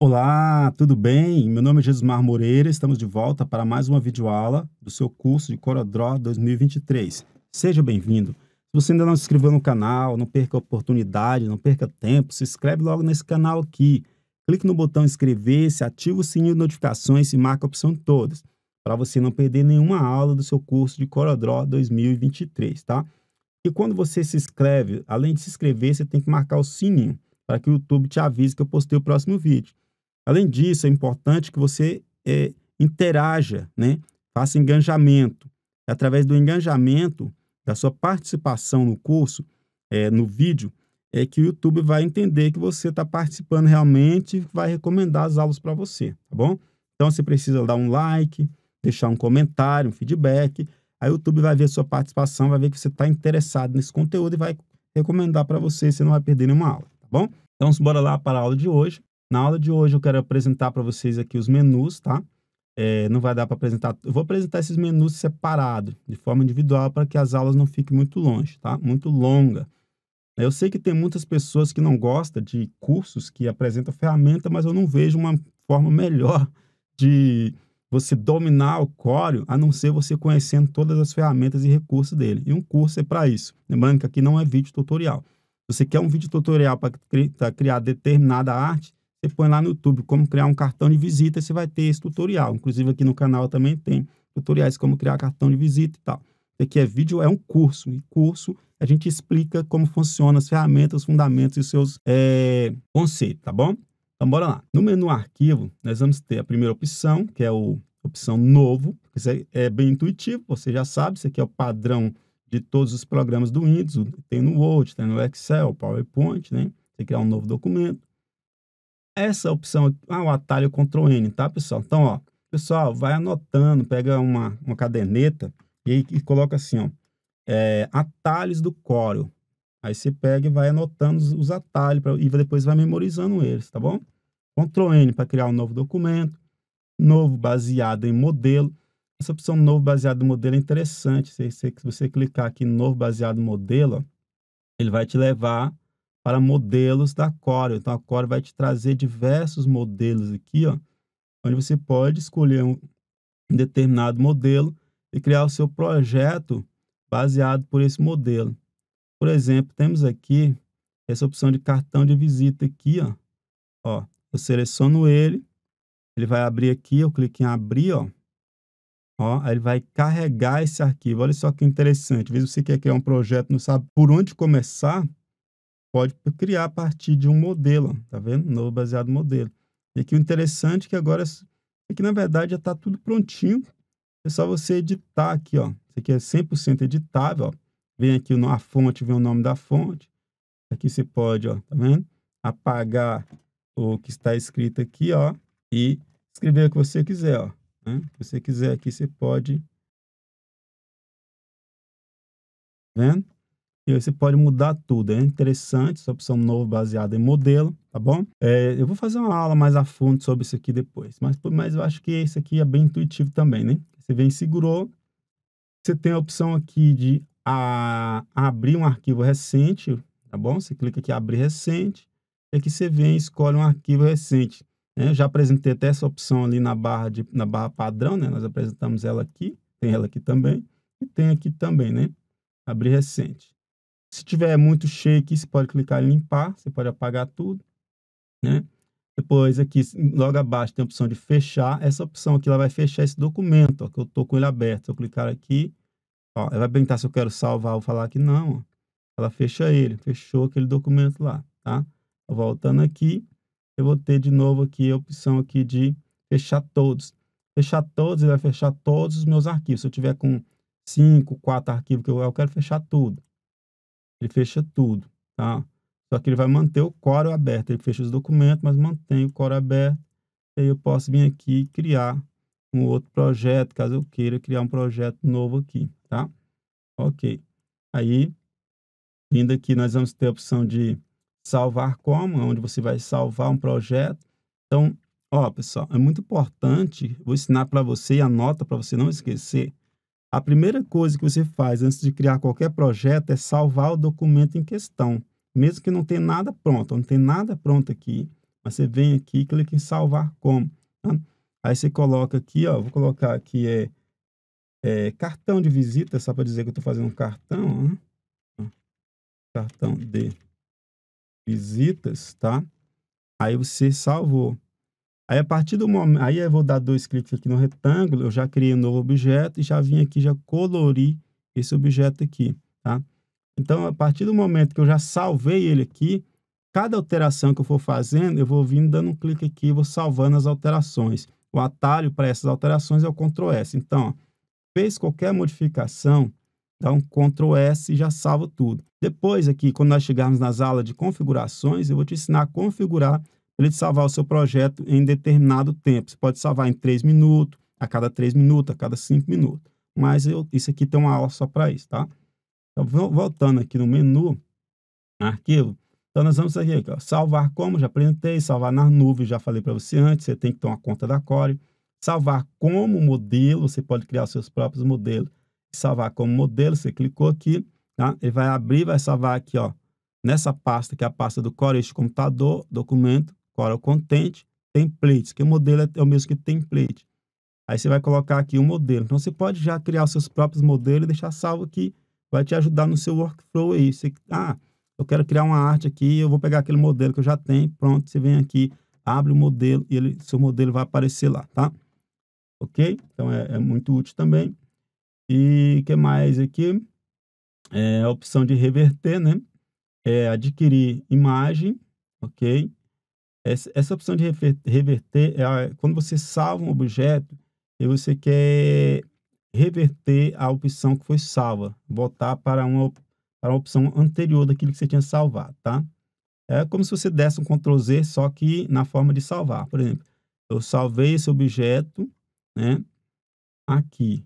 Olá, tudo bem? Meu nome é Jesusmar Moreira, estamos de volta para mais uma videoaula do seu curso de CoroDRAW 2023. Seja bem-vindo. Se você ainda não se inscreveu no canal, não perca a oportunidade, não perca tempo, se inscreve logo nesse canal aqui. Clique no botão inscrever-se, ativa o sininho de notificações e marca a opção todas, para você não perder nenhuma aula do seu curso de CoroDRAW 2023, tá? E quando você se inscreve, além de se inscrever, você tem que marcar o sininho para que o YouTube te avise que eu postei o próximo vídeo. Além disso, é importante que você é, interaja, né? faça engajamento. Através do engajamento, da sua participação no curso, é, no vídeo, é que o YouTube vai entender que você está participando realmente e vai recomendar as aulas para você, tá bom? Então você precisa dar um like, deixar um comentário, um feedback. Aí o YouTube vai ver a sua participação, vai ver que você está interessado nesse conteúdo e vai recomendar para você, você não vai perder nenhuma aula, tá bom? Então bora lá para a aula de hoje. Na aula de hoje eu quero apresentar para vocês aqui os menus, tá? É, não vai dar para apresentar. Eu vou apresentar esses menus separados, de forma individual, para que as aulas não fiquem muito longe, tá? Muito longa. Eu sei que tem muitas pessoas que não gostam de cursos que apresentam ferramenta, mas eu não vejo uma forma melhor de você dominar o Coreo, a não ser você conhecendo todas as ferramentas e recursos dele. E um curso é para isso. Lembrando que aqui não é vídeo tutorial. Se você quer um vídeo tutorial para criar determinada arte, você põe lá no YouTube como criar um cartão de visita, você vai ter esse tutorial. Inclusive aqui no canal também tem tutoriais como criar cartão de visita e tal. Isso aqui é vídeo, é um curso. E curso a gente explica como funciona as ferramentas, os fundamentos e os seus é, conceitos, tá bom? Então bora lá. No menu arquivo, nós vamos ter a primeira opção, que é a opção novo. Isso é bem intuitivo, você já sabe, isso aqui é o padrão de todos os programas do Windows, tem no Word, tem no Excel, PowerPoint, né? Você criar um novo documento essa opção ah, o atalho Ctrl N, tá, pessoal? Então, ó, pessoal, vai anotando, pega uma, uma caderneta e, e coloca assim, ó, é, atalhos do Corel. Aí você pega e vai anotando os, os atalhos pra, e depois vai memorizando eles, tá bom? Ctrl N para criar um novo documento, novo baseado em modelo. Essa opção novo baseado em modelo é interessante. Se, se, se você clicar aqui novo baseado em modelo, ó, ele vai te levar para modelos da Core. Então, a Core vai te trazer diversos modelos aqui, ó, onde você pode escolher um determinado modelo e criar o seu projeto baseado por esse modelo. Por exemplo, temos aqui essa opção de cartão de visita aqui, ó. ó eu seleciono ele, ele vai abrir aqui, eu clico em abrir, ó. Ó, aí ele vai carregar esse arquivo. Olha só que interessante. Às vezes você quer criar um projeto, não sabe por onde começar, pode criar a partir de um modelo, tá vendo? Novo baseado modelo. E aqui o interessante é que agora é que na verdade já está tudo prontinho. É só você editar aqui, ó. Isso aqui é 100% editável, ó. Vem aqui a fonte, vem o nome da fonte. Aqui você pode, ó, tá vendo? Apagar o que está escrito aqui, ó, e escrever o que você quiser, ó. Né? Se você quiser aqui, você pode. Tá vendo? E aí você pode mudar tudo. É interessante essa opção novo baseada em modelo, tá bom? É, eu vou fazer uma aula mais a fundo sobre isso aqui depois. Mas, mas eu acho que isso aqui é bem intuitivo também, né? Você vem segurou. Você tem a opção aqui de a, abrir um arquivo recente, tá bom? Você clica aqui abrir recente. E aqui você vem e escolhe um arquivo recente. Né? Eu já apresentei até essa opção ali na barra, de, na barra padrão, né? Nós apresentamos ela aqui. Tem ela aqui também. E tem aqui também, né? Abrir recente. Se tiver muito cheio aqui, você pode clicar em limpar, você pode apagar tudo, né? Depois aqui, logo abaixo, tem a opção de fechar. Essa opção aqui, ela vai fechar esse documento, ó, que eu tô com ele aberto. Se eu clicar aqui, ó, ela vai perguntar se eu quero salvar ou falar que não, ó. Ela fecha ele, fechou aquele documento lá, tá? Voltando aqui, eu vou ter de novo aqui a opção aqui de fechar todos. Fechar todos, ele vai fechar todos os meus arquivos. Se eu tiver com 5, 4 arquivos que eu, eu quero fechar tudo ele fecha tudo, tá? Só que ele vai manter o core aberto, ele fecha os documentos, mas mantém o core aberto. E aí eu posso vir aqui e criar um outro projeto, caso eu queira criar um projeto novo aqui, tá? Ok. Aí, vindo aqui, nós vamos ter a opção de salvar como, onde você vai salvar um projeto. Então, ó, pessoal, é muito importante, vou ensinar para você e anota para você não esquecer. A primeira coisa que você faz antes de criar qualquer projeto é salvar o documento em questão. Mesmo que não tenha nada pronto, não tem nada pronto aqui, mas você vem aqui e clica em salvar como. Tá? Aí você coloca aqui, ó, vou colocar aqui é, é cartão de visita, só para dizer que eu estou fazendo um cartão. cartão de visitas, tá? Aí você salvou. Aí, a partir do momento. Aí, eu vou dar dois cliques aqui no retângulo, eu já criei um novo objeto e já vim aqui, já colori esse objeto aqui, tá? Então, a partir do momento que eu já salvei ele aqui, cada alteração que eu for fazendo, eu vou vindo dando um clique aqui, vou salvando as alterações. O atalho para essas alterações é o Ctrl S. Então, ó, fez qualquer modificação, dá um Ctrl S e já salva tudo. Depois aqui, quando nós chegarmos nas aulas de configurações, eu vou te ensinar a configurar ele salvar o seu projeto em determinado tempo. Você pode salvar em 3 minutos, a cada 3 minutos, a cada 5 minutos. Mas eu, isso aqui tem uma aula só para isso, tá? Então, voltando aqui no menu, arquivo, então nós vamos aqui, ó, salvar como, já apresentei, salvar na nuvem, já falei para você antes, você tem que ter uma conta da Core. Salvar como modelo, você pode criar seus próprios modelos. Salvar como modelo, você clicou aqui, tá? Ele vai abrir, vai salvar aqui, ó, nessa pasta, que é a pasta do Core, este computador, documento, Coral Content, templates, que o modelo é, é o mesmo que template. Aí você vai colocar aqui um modelo. Então você pode já criar os seus próprios modelos e deixar salvo aqui. Vai te ajudar no seu workflow aí. Você, ah, eu quero criar uma arte aqui, eu vou pegar aquele modelo que eu já tenho. Pronto, você vem aqui, abre o modelo e ele, seu modelo vai aparecer lá, tá? Ok? Então é, é muito útil também. E o que mais aqui? É a opção de reverter, né? É adquirir imagem, ok? Essa opção de reverter é quando você salva um objeto e você quer reverter a opção que foi salva, botar para uma, para a opção anterior daquilo que você tinha salvado, tá? É como se você desse um Ctrl Z, só que na forma de salvar. Por exemplo, eu salvei esse objeto, né? Aqui,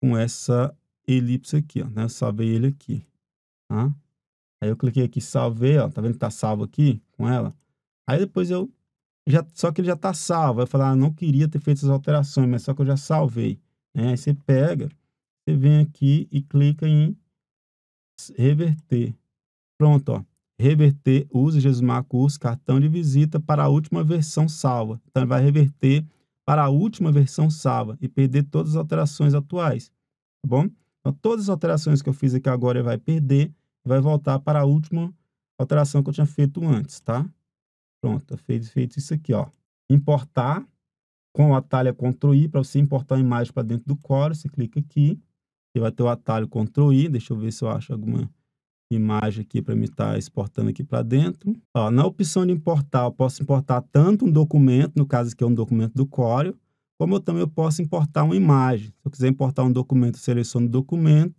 com essa elipse aqui, ó, né? Eu salvei ele aqui, tá? Aí eu cliquei aqui, salvei, ó, tá vendo que tá salvo aqui com ela? Aí depois eu já só que ele já está salvo. Vai falar, ah, não queria ter feito essas alterações, mas só que eu já salvei. Né? Aí você pega, você vem aqui e clica em reverter. Pronto, ó. Reverter, use Gesumar Curso, cartão de visita para a última versão salva. Então ele vai reverter para a última versão salva e perder todas as alterações atuais, tá bom? Então todas as alterações que eu fiz aqui agora ele vai perder, vai voltar para a última alteração que eu tinha feito antes, tá? Pronto, tá feito, feito isso aqui, ó. Importar com o atalho é Ctrl I para você importar a imagem para dentro do Core. Você clica aqui, você vai ter o atalho Ctrl I. Deixa eu ver se eu acho alguma imagem aqui para me estar tá exportando aqui para dentro. Ó, na opção de importar, eu posso importar tanto um documento, no caso aqui é um documento do Core, como eu também posso importar uma imagem. Se eu quiser importar um documento, seleciono o documento,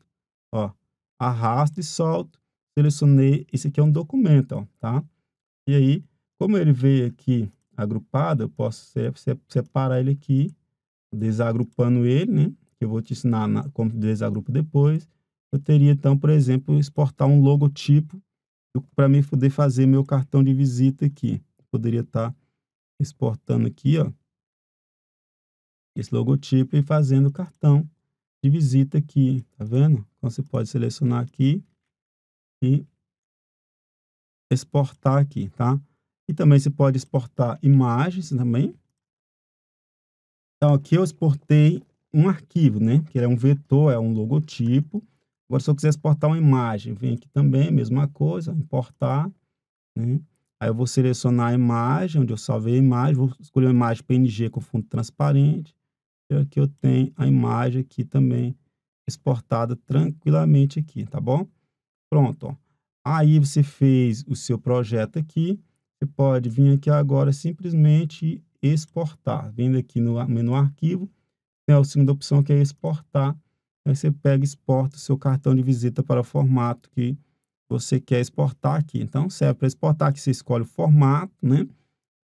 ó, arrasto e solto. Selecionei, esse aqui é um documento, ó, tá? E aí, como ele veio aqui agrupado, eu posso separar ele aqui, desagrupando ele, né? eu vou te ensinar na, como desagrupa depois. Eu teria, então, por exemplo, exportar um logotipo para mim poder fazer meu cartão de visita aqui. poderia estar tá exportando aqui, ó, esse logotipo e fazendo o cartão de visita aqui, tá vendo? Então, você pode selecionar aqui e exportar aqui, tá? E também você pode exportar imagens também. Então, aqui eu exportei um arquivo, né? Que é um vetor, é um logotipo. Agora, se eu quiser exportar uma imagem, vem aqui também, mesma coisa, importar, né? Aí eu vou selecionar a imagem, onde eu salvei a imagem, vou escolher uma imagem PNG com fundo transparente. E aqui eu tenho a imagem aqui também exportada tranquilamente aqui, tá bom? Pronto, ó. Aí você fez o seu projeto aqui. Você pode vir aqui agora simplesmente exportar. Vindo aqui no menu arquivo, tem né, a segunda opção que é exportar. Aí você pega e exporta o seu cartão de visita para o formato que você quer exportar aqui. Então, serve é para exportar aqui, você escolhe o formato, né?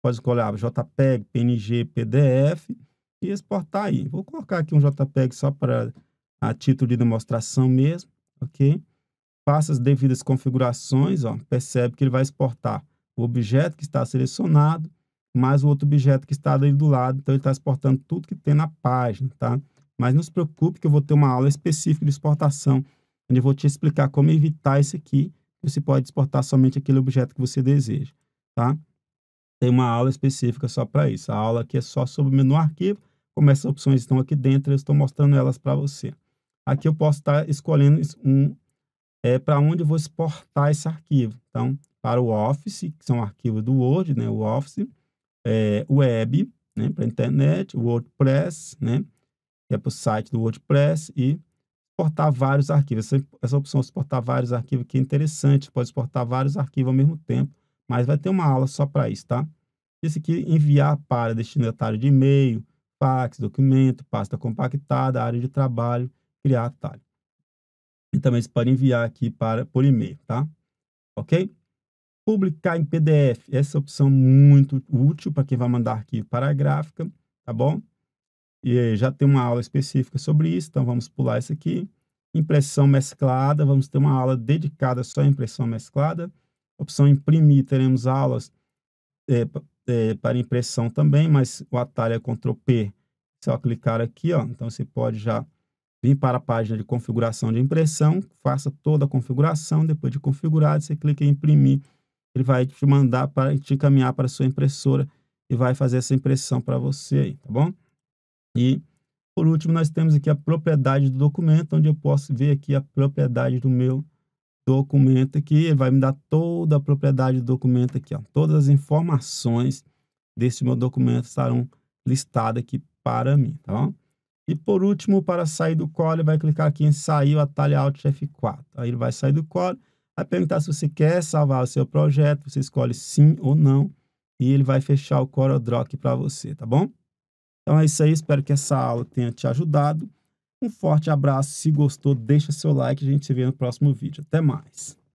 Pode escolher ah, JPEG, PNG, PDF e exportar aí. Vou colocar aqui um JPEG só para a título de demonstração mesmo, ok? Faça as devidas configurações, ó, percebe que ele vai exportar o objeto que está selecionado, mais o outro objeto que está ali do lado. Então, ele está exportando tudo que tem na página, tá? Mas não se preocupe que eu vou ter uma aula específica de exportação, onde eu vou te explicar como evitar isso aqui. Você pode exportar somente aquele objeto que você deseja, tá? Tem uma aula específica só para isso. A aula aqui é só sobre o menu arquivo, como essas opções estão aqui dentro, eu estou mostrando elas para você. Aqui eu posso estar escolhendo um, é, para onde eu vou exportar esse arquivo. Então, para o Office, que são arquivos do Word, né, o Office, é, Web, né, para a internet, o WordPress, né, que é para o site do WordPress e exportar vários arquivos. Essa, essa opção exportar vários arquivos que é interessante, pode exportar vários arquivos ao mesmo tempo, mas vai ter uma aula só para isso, tá? Esse aqui, enviar para destinatário de e-mail, fax, documento, pasta compactada, área de trabalho, criar atalho. E também você pode enviar aqui para, por e-mail, tá? Ok? publicar em PDF. Essa opção é muito útil para quem vai mandar arquivo para a gráfica, tá bom? E já tem uma aula específica sobre isso, então vamos pular essa aqui. Impressão mesclada, vamos ter uma aula dedicada só à impressão mesclada. Opção imprimir, teremos aulas é, é, para impressão também, mas o atalho é Ctrl P. É só clicar aqui, ó, então você pode já vir para a página de configuração de impressão, faça toda a configuração, depois de configurado, você clica em imprimir ele vai te mandar para te encaminhar para a sua impressora e vai fazer essa impressão para você aí, tá bom? E por último, nós temos aqui a propriedade do documento, onde eu posso ver aqui a propriedade do meu documento aqui, ele vai me dar toda a propriedade do documento aqui, ó. Todas as informações desse meu documento estarão listadas aqui para mim, tá bom? E por último, para sair do core, ele vai clicar aqui em sair o atalho Alt F4. Aí ele vai sair do core vai perguntar se você quer salvar o seu projeto, você escolhe sim ou não, e ele vai fechar o CorelDRAW para você, tá bom? Então é isso aí, espero que essa aula tenha te ajudado. Um forte abraço, se gostou, deixa seu like, a gente se vê no próximo vídeo. Até mais!